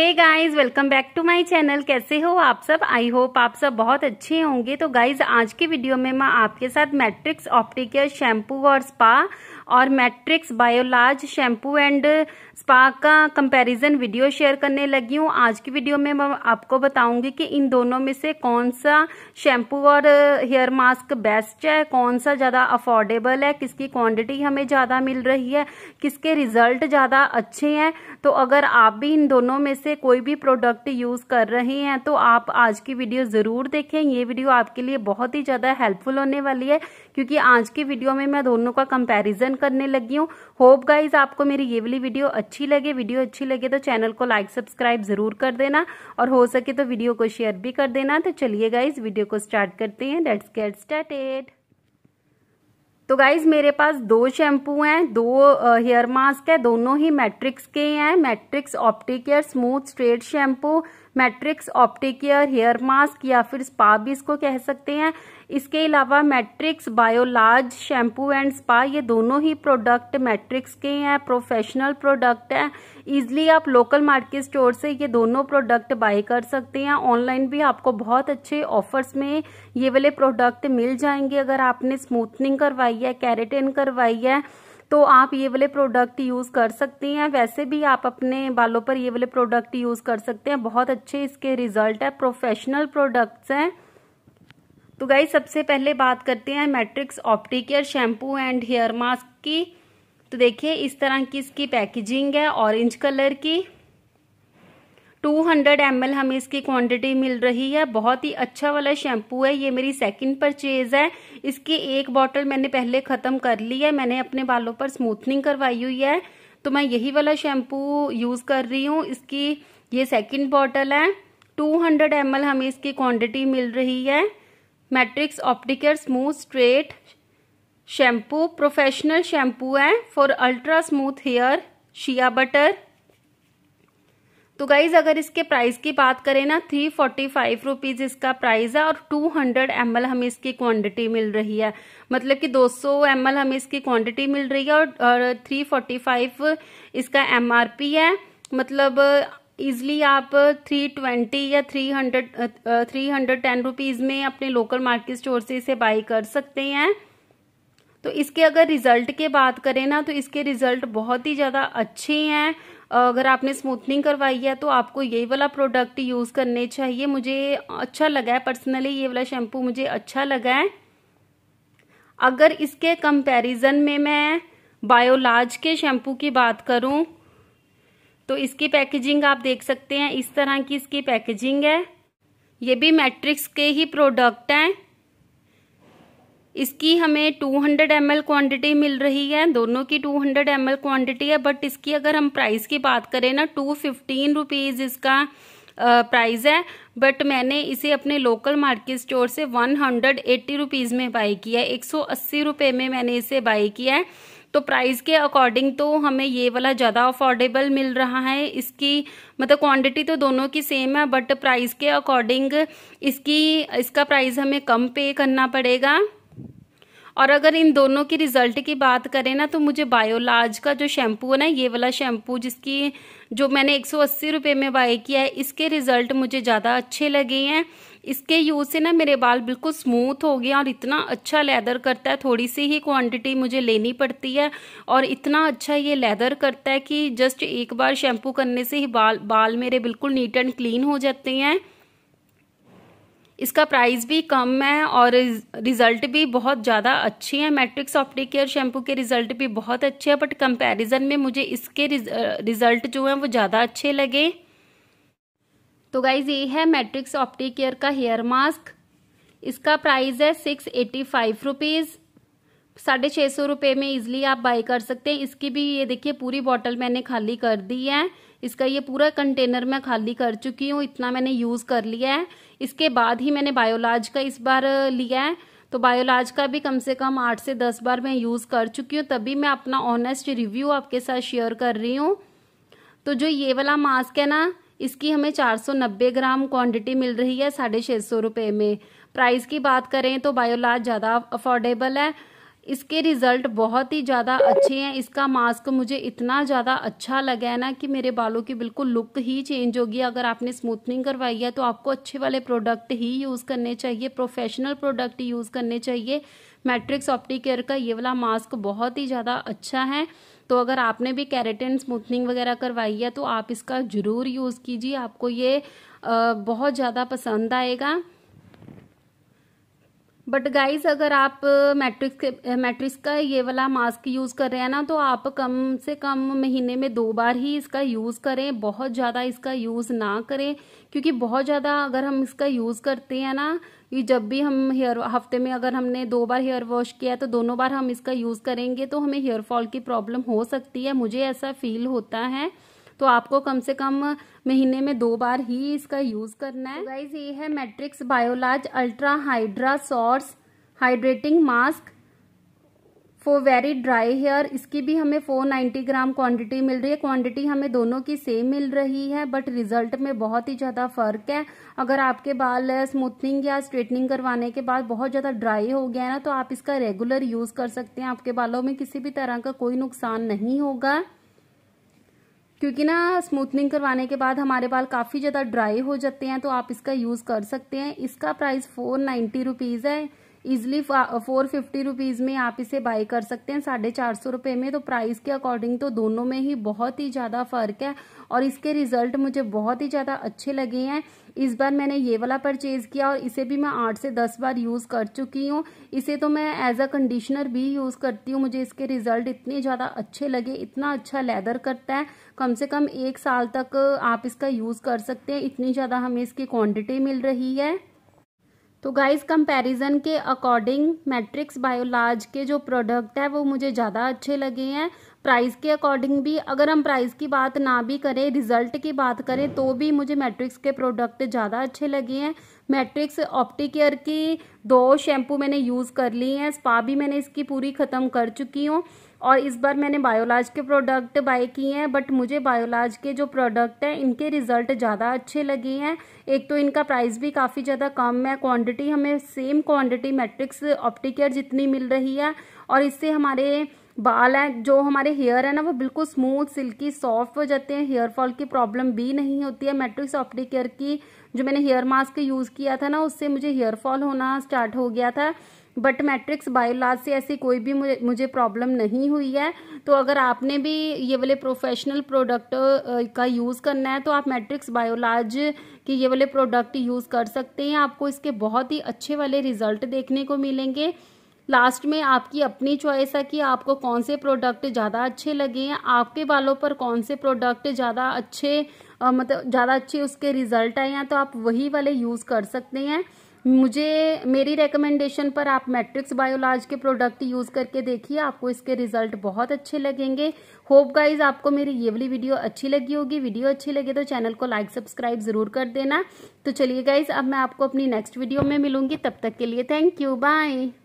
hey guys welcome back to my channel कैसे हो आप सब आई होप आप सब बहुत अच्छे होंगे तो गाइस आज के वीडियो में मैं आपके साथ मैट्रिक्स ऑप्टिकल शैम्पू और स्पा और Matrix Biolage shampoo and spa का कंपैरिजन वीडियो शेयर करने लगी हूँ आज की वीडियो में मैं आपको बताऊंगी कि इन दोनों में से कौन सा शैम्पू और हेयर मास्क बेस्ट है कौन सा ज़्यादा अफोर्डेबल है किसकी क्वांटिटी हमें ज़्यादा मिल रही है किसके रिजल्ट ज़्यादा अच्छे हैं तो अगर आप भी इन दोनों में से कोई भी प्रोडक्ट यूज़ कर रहे हैं तो आप आज की वीडियो ज़रूर देखें ये वीडियो आपके लिए बहुत ही ज़्यादा हेल्पफुल होने वाली है क्योंकि आज के वीडियो में मैं दोनों का कंपैरिजन करने लगी हूँ होप गाइज आपको मेरी ये वाली वीडियो अच्छी लगे वीडियो अच्छी लगे तो चैनल को लाइक सब्सक्राइब जरूर कर देना और हो सके तो वीडियो को शेयर भी कर देना तो चलिए गाइज वीडियो को स्टार्ट करते हैं लेट्स गेट स्टार्टेड तो गाइज मेरे पास दो शैम्पू हैं दो हेयर मास्क है दोनों ही मैट्रिक्स के हैं Matrix Opticare smooth straight shampoo Matrix Opticare hair mask या फिर स्पा भी इसको कह सकते हैं इसके अलावा Matrix Biolage shampoo and spa ये दोनों ही प्रोडक्ट मैट्रिक्स के हैं प्रोफेशनल प्रोडक्ट हैं ईजिली आप लोकल मार्केट स्टोर से ये दोनों प्रोडक्ट बाय कर सकते हैं ऑनलाइन भी आपको बहुत अच्छे ऑफर्स में ये वाले प्रोडक्ट मिल जाएंगे अगर आपने स्मूथनिंग करवाई है कैरेटिन करवाई है तो आप ये वाले प्रोडक्ट यूज़ कर सकते हैं वैसे भी आप अपने बालों पर ये वाले प्रोडक्ट यूज़ कर सकते हैं बहुत अच्छे इसके रिजल्ट है प्रोफेशनल प्रोडक्ट्स हैं तो गाई सबसे पहले बात करते हैं Matrix Opticare shampoo and hair mask की तो देखिए इस तरह की इसकी पैकेजिंग है ऑरेंज कलर की 200 हंड्रेड हमें इसकी क्वांटिटी मिल रही है बहुत ही अच्छा वाला शैम्पू है ये मेरी सेकंड परचेज है इसकी एक बॉटल मैंने पहले ख़त्म कर ली है मैंने अपने बालों पर स्मूथनिंग करवाई हुई है तो मैं यही वाला शैम्पू यूज़ कर रही हूँ इसकी ये सेकंड बॉटल है 200 हंड्रेड हमें इसकी क्वांटिटी मिल रही है Matrix optical smooth straight shampoo professional shampoo है for ultra smooth hair shea butter तो गाइज अगर इसके प्राइस की बात करें ना थ्री फोर्टी फाइव रुपीज़ इसका प्राइस है और टू हंड्रेड एम एल हमें इसकी क्वांटिटी मिल रही है मतलब कि दो सौ एम एल हमें इसकी क्वांटिटी मिल रही है और थ्री फोर्टी फाइव इसका एम आर पी है मतलब इजली आप 320 या 300 310 रुपीस में अपने लोकल मार्केट स्टोर से इसे बाई कर सकते हैं तो इसके अगर रिजल्ट के बात करें ना तो इसके रिजल्ट बहुत ही ज़्यादा अच्छे हैं अगर आपने स्मूथनिंग करवाई है तो आपको यही वाला प्रोडक्ट यूज़ करने चाहिए मुझे अच्छा लगा है पर्सनली ये वाला शैम्पू मुझे अच्छा लगा है अगर इसके कंपैरिजन में मैं बायोलाज के शैम्पू की बात करूं तो इसकी पैकेजिंग आप देख सकते हैं इस तरह की इसकी पैकेजिंग है ये भी मैट्रिक्स के ही प्रोडक्ट हैं इसकी हमें 200 हंड्रेड एम क्वांटिटी मिल रही है दोनों की 200 हंड्रेड एम क्वांटिटी है बट इसकी अगर हम प्राइस की बात करें ना टू फिफ्टीन रुपीज़ इसका प्राइस है बट मैंने इसे अपने लोकल मार्केट स्टोर से वन हंड्रेड एट्टी रुपीज़ में बाई किया है एक सौ अस्सी रुपये में मैंने इसे बाई किया है तो प्राइस के अकॉर्डिंग तो हमें ये वाला ज़्यादा अफोर्डेबल मिल रहा है इसकी मतलब क्वांटिटी तो दोनों की सेम है बट प्राइस के अकॉर्डिंग इसकी इसका प्राइस हमें कम पे करना पड़ेगा और अगर इन दोनों के रिजल्ट की बात करें ना तो मुझे बायोलाज का जो शैम्पू है ना ये वाला शैम्पू जिसकी जो मैंने एक सौ अस्सी रुपये में बाय किया है इसके रिजल्ट मुझे ज़्यादा अच्छे लगे हैं इसके यूज़ से ना मेरे बाल बिल्कुल स्मूथ हो गए और इतना अच्छा लेदर करता है थोड़ी सी ही क्वांटिटी मुझे लेनी पड़ती है और इतना अच्छा ये लेदर करता है कि जस्ट एक बार शैम्पू करने से ही बाल बाल मेरे बिल्कुल नीट एंड क्लीन हो जाते हैं इसका प्राइस भी कम है और रिज़ल्ट भी बहुत ज़्यादा अच्छे हैं मैट्रिक्स ऑप्टिक केयर शैम्पू के रिज़ल्ट भी बहुत अच्छे हैं बट कंपैरिजन में मुझे इसके रिज़ल्ट जो हैं वो ज़्यादा अच्छे लगे तो गाइज ये है मैट्रिक्स ऑप्टिक केयर का हेयर मास्क इसका प्राइस है सिक्स एटी फाइव रुपीज़ साढ़े छः सौ रुपये में इजिली आप बाई कर सकते हैं इसकी भी ये देखिए पूरी बॉटल मैंने खाली कर दी है इसका ये पूरा कंटेनर मैं खाली कर चुकी हूँ इतना मैंने यूज़ कर लिया है इसके बाद ही मैंने बायोलाज का इस बार लिया है तो बायोलाज का भी कम से कम आठ से दस बार मैं यूज़ कर चुकी हूँ तभी मैं अपना ऑनेस्ट रिव्यू आपके साथ शेयर कर रही हूँ तो जो ये वाला मास्क है ना इसकी हमें 490 ग्राम क्वांटिटी मिल रही है साढ़े छः सौ रुपये में प्राइस की बात करें तो बायोलाज ज़्यादा अफोर्डेबल है इसके रिज़ल्ट बहुत ही ज़्यादा अच्छे हैं इसका मास्क मुझे इतना ज़्यादा अच्छा लगा है ना कि मेरे बालों की बिल्कुल लुक ही चेंज होगी अगर आपने स्मूथनिंग करवाई है तो आपको अच्छे वाले प्रोडक्ट ही यूज़ करने चाहिए प्रोफेशनल प्रोडक्ट यूज़ करने चाहिए मैट्रिक्स ऑप्टिकेयर का ये वाला मास्क बहुत ही ज़्यादा अच्छा है तो अगर आपने भी कैरेटिन स्मूथनिंग वगैरह करवाई है तो आप इसका ज़रूर यूज़ कीजिए आपको ये बहुत ज़्यादा पसंद आएगा बट गाइस अगर आप मैट्रिक्स के मैट्रिक्स का ये वाला मास्क यूज़ कर रहे हैं ना तो आप कम से कम महीने में दो बार ही इसका यूज़ करें बहुत ज़्यादा इसका यूज़ ना करें क्योंकि बहुत ज़्यादा अगर हम इसका यूज़ करते हैं ना ये जब भी हम हेयर हफ्ते में अगर हमने दो बार हेयर वॉश किया तो दोनों बार हम इसका यूज़ करेंगे तो हमें हेयर फॉल की प्रॉब्लम हो सकती है मुझे ऐसा फील होता है तो आपको कम से कम महीने में दो बार ही इसका यूज करना है गाइज ये है Matrix Biolage ultra hydra source hydrating mask for very dry hair इसकी भी हमें 490 ग्राम क्वांटिटी मिल रही है क्वांटिटी हमें दोनों की सेम मिल रही है बट रिजल्ट में बहुत ही ज़्यादा फर्क है अगर आपके बाल स्मूथनिंग या स्ट्रेटनिंग करवाने के बाद बहुत ज़्यादा ड्राई हो गया है ना तो आप इसका रेगुलर यूज़ कर सकते हैं आपके बालों में किसी भी तरह का कोई नुकसान नहीं होगा क्योंकि ना स्मूथनिंग करवाने के बाद हमारे बाल काफ़ी ज़्यादा ड्राई हो जाते हैं तो आप इसका यूज़ कर सकते हैं इसका प्राइस फोर नाइन्टी रुपीज़ है ईजिली फोर फिफ्टी रुपीज़ में आप इसे बाई कर सकते हैं साढ़े चार सौ रुपये में तो प्राइस के अकॉर्डिंग तो दोनों में ही बहुत ही ज़्यादा फ़र्क है और इसके रिजल्ट मुझे बहुत ही ज़्यादा अच्छे लगे हैं इस बार मैंने ये वाला परचेज़ किया और इसे भी मैं आठ से दस बार यूज़ कर चुकी हूँ इसे तो मैं एज अ कंडीशनर भी यूज़ करती हूँ मुझे इसके रिजल्ट इतने ज़्यादा अच्छे लगे इतना अच्छा लेदर करता है कम से कम एक साल तक आप इसका यूज़ कर सकते हैं इतनी ज़्यादा हमें इसकी क्वांटिटी मिल रही है तो गाइस कंपैरिजन के अकॉर्डिंग मैट्रिक्स बायोलाज के जो प्रोडक्ट है वो मुझे ज़्यादा अच्छे लगे हैं प्राइस के अकॉर्डिंग भी अगर हम प्राइस की बात ना भी करें रिजल्ट की बात करें तो भी मुझे मैट्रिक्स के प्रोडक्ट ज़्यादा अच्छे लगे हैं मैट्रिक्स ऑप्टिकेयर की दो शैम्पू मैंने यूज़ कर ली हैं स्पा भी मैंने इसकी पूरी ख़त्म कर चुकी हूँ और इस बार मैंने बायोलाज के प्रोडक्ट बाय किए हैं बट मुझे बायोलाज के जो प्रोडक्ट हैं इनके रिज़ल्ट ज़्यादा अच्छे लगे हैं एक तो इनका प्राइस भी काफ़ी ज़्यादा कम है क्वांटिटी हमें सेम क्वांटिटी मैट्रिक्स ऑप्टिकेयर जितनी मिल रही है और इससे हमारे बाल हैं जो हमारे हेयर है ना वो बिल्कुल स्मूथ सिल्की सॉफ्ट हो जाते हैं हेयर फॉल की प्रॉब्लम भी नहीं होती है मैट्रिक्स ऑप्टिकेयर की जो मैंने हेयर मास्क यूज़ किया था ना उससे मुझे हेयर फॉल होना स्टार्ट हो गया था बट मैट्रिक्स बायोलाज से ऐसी कोई भी मुझे मुझे प्रॉब्लम नहीं हुई है तो अगर आपने भी ये वाले प्रोफेशनल प्रोडक्ट का यूज़ करना है तो आप मैट्रिक्स बायोलाज के ये वाले प्रोडक्ट यूज़ कर सकते हैं आपको इसके बहुत ही अच्छे वाले रिजल्ट देखने को मिलेंगे लास्ट में आपकी अपनी चॉइस है कि आपको कौन से प्रोडक्ट ज़्यादा अच्छे लगे हैं आपके बालों पर कौन से प्रोडक्ट ज़्यादा अच्छे आ, मतलब ज़्यादा अच्छे उसके रिजल्ट आए हैं तो आप वही वाले यूज़ कर सकते हैं मुझे मेरी रेकमेंडेशन पर आप मैट्रिक्स बायोलाज के प्रोडक्ट यूज़ करके देखिए आपको इसके रिजल्ट बहुत अच्छे लगेंगे होप गाइज आपको मेरी ये वाली वीडियो अच्छी लगी होगी वीडियो अच्छी लगे तो चैनल को लाइक सब्सक्राइब ज़रूर कर देना तो चलिए गाइज अब मैं आपको अपनी नेक्स्ट वीडियो में मिलूंगी तब तक के लिए थैंक यू बाय